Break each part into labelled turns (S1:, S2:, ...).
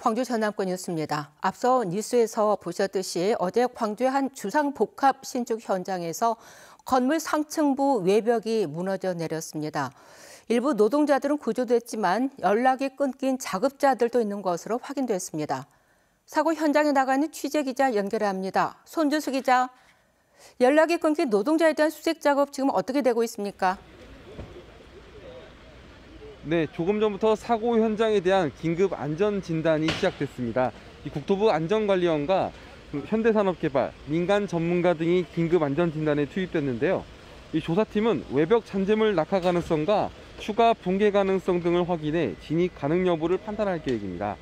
S1: 광주 전남권이었습니다. 앞서 뉴스에서 보셨듯이 어제 광주의 한 주상복합 신축 현장에서 건물 상층부 외벽이 무너져 내렸습니다. 일부 노동자들은 구조됐지만 연락이 끊긴 작업자들도 있는 것으로 확인됐습니다. 사고 현장에 나가는 취재 기자 연결합니다. 손주수 기자, 연락이 끊긴 노동자에 대한 수색 작업 지금 어떻게 되고 있습니까?
S2: 네, 조금 전부터 사고 현장에 대한 긴급 안전 진단이 시작됐습니다. 국토부 안전관리원과 그 현대산업개발, 민간 전문가 등이 긴급 안전 진단에 투입됐는데요. 이 조사팀은 외벽 잔재물 낙하 가능성과 추가 붕괴 가능성 등을 확인해 진입 가능 여부를 판단할 계획입니다.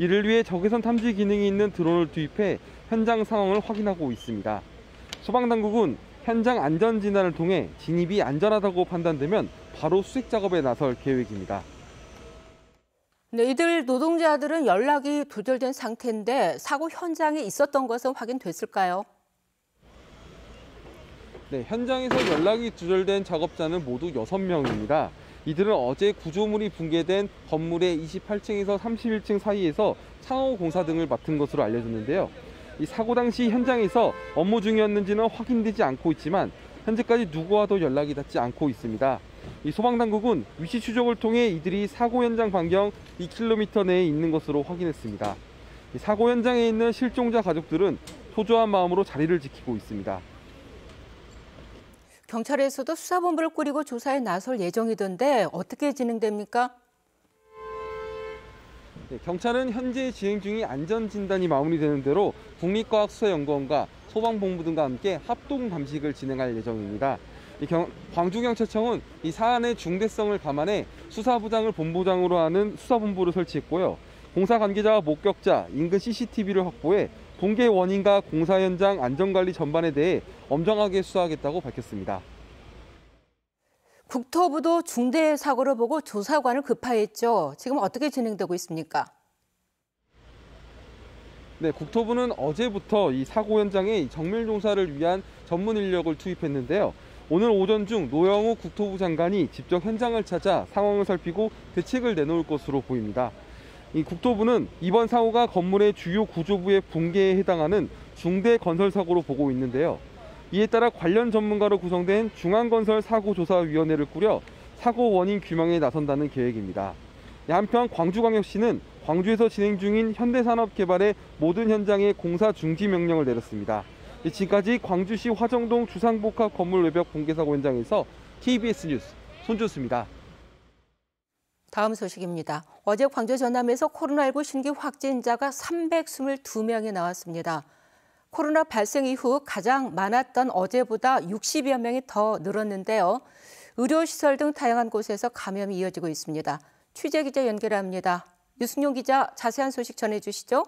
S2: 이를 위해 적외선 탐지 기능이 있는 드론을 투입해 현장 상황을 확인하고 있습니다. 소방당국은 현장 안전 진단을 통해 진입이 안전하다고 판단되면 바로 수색 작업에 나설 계획입니다.
S1: 네, 이들 노동자들은 연락이 두절된 상태인데 사고 현장에 있었던 것은 확인됐을까요?
S2: 네, 현장에서 연락이 두절된 작업자는 모두 6명입니다. 이들은 어제 구조물이 붕괴된 건물의 28층에서 31층 사이에서 창호 공사 등을 맡은 것으로 알려졌는데요. 이 사고 당시 현장에서 업무 중이었는지는 확인되지 않고 있지만 현재까지 누구와도 연락이 닿지 않고 있습니다. 이 소방당국은 위치 추적을 통해 이들이 사고 현장 반경 2km 내에 있는 것으로 확인했습니다. 사고 현장에 있는 실종자 가족들은 소조한 마음으로 자리를 지키고 있습니다.
S1: 경찰에서도 수사본부를 꾸리고 조사에 나설 예정이던데 어떻게 진행됩니까?
S2: 네, 경찰은 현재 진행 중인 안전진단이 마무리되는 대로 국립과학수사연구원과 소방본부 등과 함께 합동 감식을 진행할 예정입니다. 광주경찰청은 이 사안의 중대성을 감안해 수사부장을 본부장으로 하는 수사본부를 설치했고요. 공사 관계자와 목격자, 인근 CCTV를 확보해 공개 원인과 공사 현장 안전관리 전반에 대해 엄정하게 수사하겠다고 밝혔습니다.
S1: 국토부도 중대 사고를 보고 조사관을 급파했죠. 지금 어떻게 진행되고 있습니까?
S2: 네, 국토부는 어제부터 이 사고 현장에 정밀 조사를 위한 전문 인력을 투입했는데요. 오늘 오전 중 노영우 국토부 장관이 직접 현장을 찾아 상황을 살피고 대책을 내놓을 것으로 보입니다. 이 국토부는 이번 사고가 건물의 주요 구조부의 붕괴에 해당하는 중대 건설 사고로 보고 있는데요. 이에 따라 관련 전문가로 구성된 중앙건설 사고조사위원회를 꾸려 사고 원인 규명에 나선다는 계획입니다. 예, 한편 광주광역시는 광주에서 진행 중인 현대산업 개발의 모든 현장에 공사 중지 명령을 내렸습니다. 예, 지금까지 광주시 화정동 주상복합 건물 외벽 붕괴 사고 현장에서 KBS 뉴스 손주수입니다.
S1: 다음 소식입니다. 어제 광주 전남에서 코로나19 신규 확진자가 322명이 나왔습니다. 코로나 발생 이후 가장 많았던 어제보다 60여 명이 더 늘었는데요. 의료시설 등 다양한 곳에서 감염이 이어지고 있습니다. 취재 기자 연결합니다. 유승용 기자 자세한 소식 전해주시죠.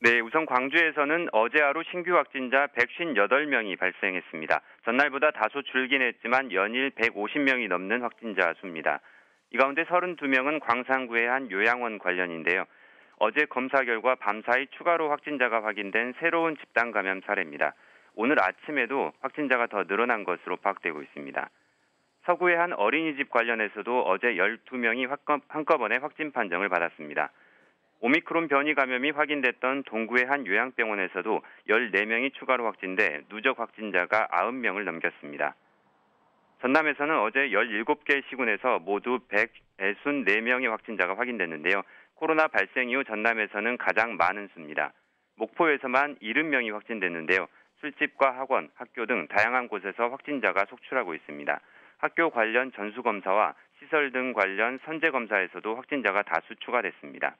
S3: 네, 우선 광주에서는 어제 하루 신규 확진자 158명이 발생했습니다. 전날보다 다소 줄긴 했지만 연일 150명이 넘는 확진자 수입니다. 이 가운데 32명은 광산구의 한 요양원 관련인데요. 어제 검사 결과 밤사이 추가로 확진자가 확인된 새로운 집단 감염 사례입니다. 오늘 아침에도 확진자가 더 늘어난 것으로 파악되고 있습니다. 서구의 한 어린이집 관련해서도 어제 12명이 한꺼번에 확진 판정을 받았습니다. 오미크론 변이 감염이 확인됐던 동구의 한 요양병원에서도 14명이 추가로 확진돼 누적 확진자가 9명을 넘겼습니다. 전남에서는 어제 17개 시군에서 모두 164명의 확진자가 확인됐는데요. 코로나 발생 이후 전남에서는 가장 많은 수입니다. 목포에서만 70명이 확진됐는데요. 술집과 학원, 학교 등 다양한 곳에서 확진자가 속출하고 있습니다. 학교 관련 전수검사와 시설 등 관련 선제검사에서도 확진자가 다수 추가됐습니다.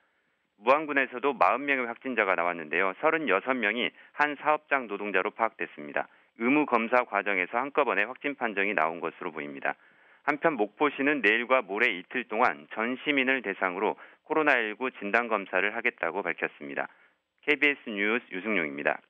S3: 무안군에서도 40명의 확진자가 나왔는데요. 36명이 한 사업장 노동자로 파악됐습니다. 의무 검사 과정에서 한꺼번에 확진 판정이 나온 것으로 보입니다. 한편 목포시는 내일과 모레 이틀 동안 전 시민을 대상으로 코로나19 진단 검사를 하겠다고 밝혔습니다. KBS 뉴스 유승용입니다.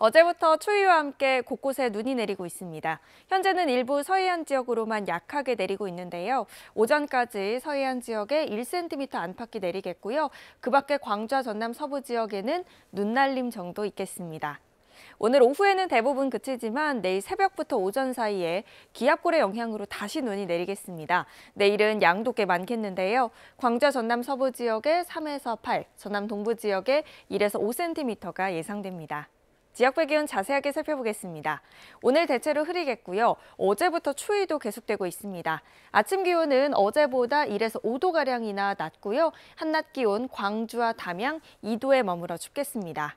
S4: 어제부터 추위와 함께 곳곳에 눈이 내리고 있습니다. 현재는 일부 서해안 지역으로만 약하게 내리고 있는데요. 오전까지 서해안 지역에 1cm 안팎이 내리겠고요. 그 밖에 광주 전남 서부 지역에는 눈날림 정도 있겠습니다. 오늘 오후에는 대부분 그치지만 내일 새벽부터 오전 사이에 기압골의 영향으로 다시 눈이 내리겠습니다. 내일은 양도 꽤 많겠는데요. 광주 전남 서부 지역에 3에서 8, 전남 동부 지역에 1에서 5cm가 예상됩니다. 지역별 기온 자세하게 살펴보겠습니다. 오늘 대체로 흐리겠고요. 어제부터 추위도 계속되고 있습니다. 아침 기온은 어제보다 1에서 5도가량이나 낮고요. 한낮 기온 광주와 담양 2도에 머물러 춥겠습니다.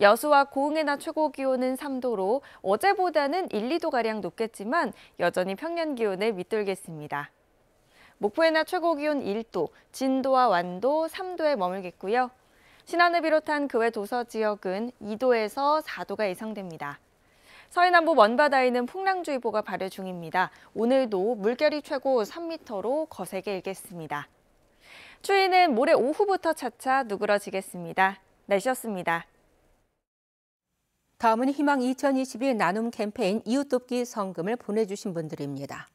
S4: 여수와 고흥의 낮 최고 기온은 3도로 어제보다는 1, 2도가량 높겠지만 여전히 평년 기온을 밑돌겠습니다. 목포의 낮 최고 기온 1도, 진도와 완도 3도에 머물겠고요. 신안을 비롯한 그 외 도서 지역은 2도에서 4도가 예상됩니다. 서해남부 먼바다에는 풍랑주의보가 발효 중입니다. 오늘도 물결이 최고 3m로 거세게 일겠습니다. 추위는 모레 오후부터 차차 누그러지겠습니다.
S1: 날씨였습니다. 다음은 희망 2021 나눔 캠페인 이웃돕기 성금을 보내주신 분들입니다.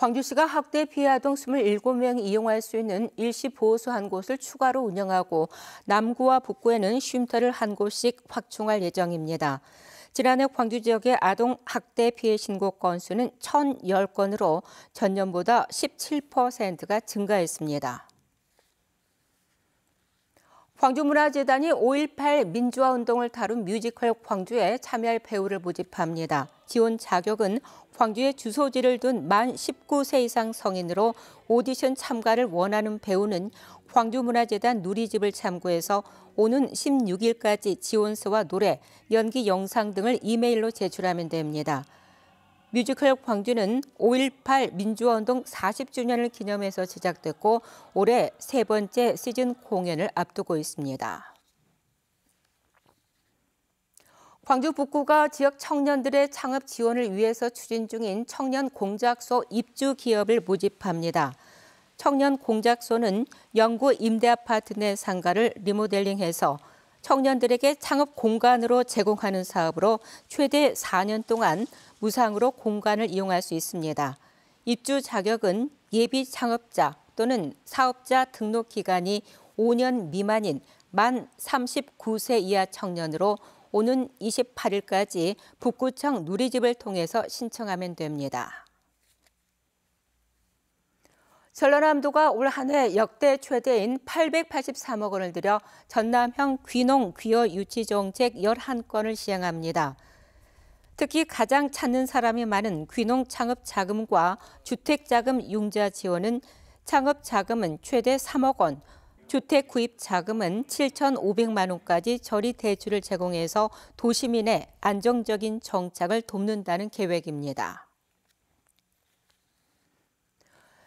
S1: 광주시가 학대 피해 아동 27명 이용할 수 있는 일시 보호소 한 곳을 추가로 운영하고 남구와 북구에는 쉼터를 한 곳씩 확충할 예정입니다. 지난해 광주 지역의 아동 학대 피해 신고 건수는 1,010건으로 전년보다 17%가 증가했습니다. 광주문화재단이 5.18 민주화운동을 다룬 뮤지컬 광주에 참여할 배우를 모집합니다. 지원 자격은 광주에 주소지를 둔 만 19세 이상 성인으로 오디션 참가를 원하는 배우는 광주문화재단 누리집을 참고해서 오는 16일까지 지원서와 노래, 연기 영상 등을 이메일로 제출하면 됩니다. 뮤지컬 광주는 5.18 민주화운동 40주년을 기념해서 제작됐고 올해 세 번째 시즌 공연을 앞두고 있습니다. 광주 북구가 지역 청년들의 창업 지원을 위해서 추진 중인 청년 공작소 입주 기업을 모집합니다. 청년 공작소는 영구 임대 아파트 내 상가를 리모델링해서 청년들에게 창업 공간으로 제공하는 사업으로 최대 4년 동안 무상으로 공간을 이용할 수 있습니다. 입주 자격은 예비 창업자 또는 사업자 등록 기간이 5년 미만인 만 39세 이하 청년으로 오는 28일까지 북구청 누리집을 통해서 신청하면 됩니다. 전라남도가 올한해 역대 최대인 883억 원을 들여 전남형 귀농 귀어 유치 정책 11건을 시행합니다. 특히 가장 찾는 사람이 많은 귀농 창업 자금과 주택 자금 융자 지원은 창업 자금은 최대 3억 원, 주택 구입 자금은 7,500만 원까지 저리 대출을 제공해서 도시민의 안정적인 정착을 돕는다는 계획입니다.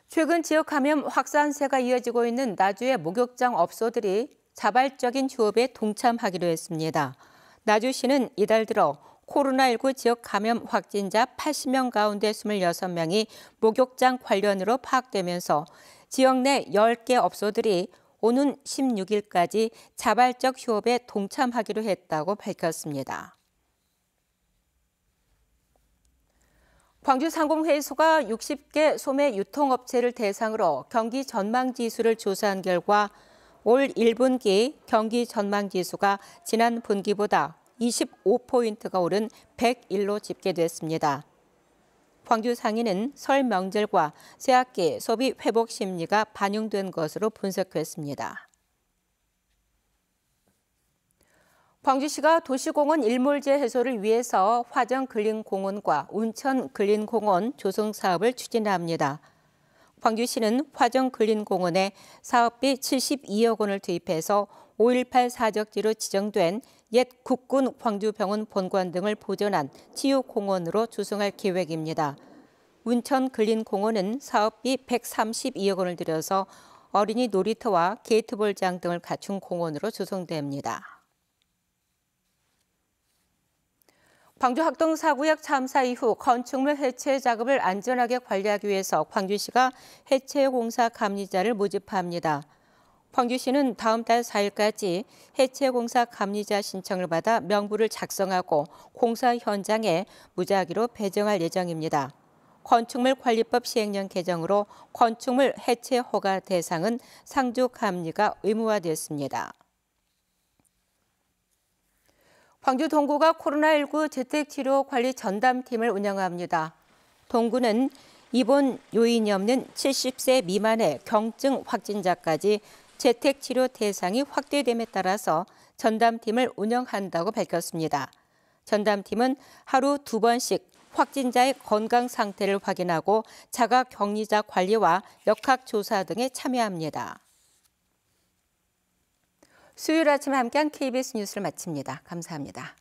S1: 최근 지역 감염 확산세가 이어지고 있는 나주의 목욕장 업소들이 자발적인 휴업에 동참하기로 했습니다. 나주시는 이달 들어 코로나19 지역 감염 확진자 80명 가운데 26명이 목욕장 관련으로 파악되면서 지역 내 10개 업소들이 오는 16일까지 자발적 휴업에 동참하기로 했다고 밝혔습니다. 광주 상공회의소가 60개 소매 유통업체를 대상으로 경기 전망지수를 조사한 결과 올 1분기 경기 전망지수가 지난 분기보다 25포인트가 오른 101로 집계됐습니다. 황규 상인은 설 명절과 새학기 소비 회복 심리가 반영된 것으로 분석했습니다. 광주시가 도시공원 일몰제 해소를 위해서 화정 근린공원과 운천 근린공원 조성 사업을 추진합니다. 광주시는 화정 근린공원에 사업비 72억 원을 투입해서 5.18 사적지로 지정된 옛 국군 광주병원 본관 등을 보존한 치유공원으로 조성할 계획입니다. 운천 근린공원은 사업비 132억 원을 들여서 어린이 놀이터와 게이트볼장 등을 갖춘 공원으로 조성됩니다. 광주 학동 사구역 참사 이후 건축물 해체 작업을 안전하게 관리하기 위해서 광주시가 해체 공사 감리자를 모집합니다. 펑규 씨는 다음 달 4일까지 해체공사 감리자 신청을 받아 명부를 작성하고 공사 현장에 무작위로 배정할 예정입니다. 건축물 관리법 시행령 개정으로 건축물 해체 허가 대상은 상주 감리가 의무화되었습니다. 광주 동구가 코로나19 재택치료 관리 전담팀을 운영합니다. 동구는 입원 요인이 없는 70세 미만의 경증 확진자까지 재택치료 대상이 확대됨에 따라서 전담팀을 운영한다고 밝혔습니다. 전담팀은 하루 두 번씩 확진자의 건강 상태를 확인하고 자가 격리자 관리와 역학조사 등에 참여합니다. 수요일 아침 함께한 KBS 뉴스를 마칩니다. 감사합니다.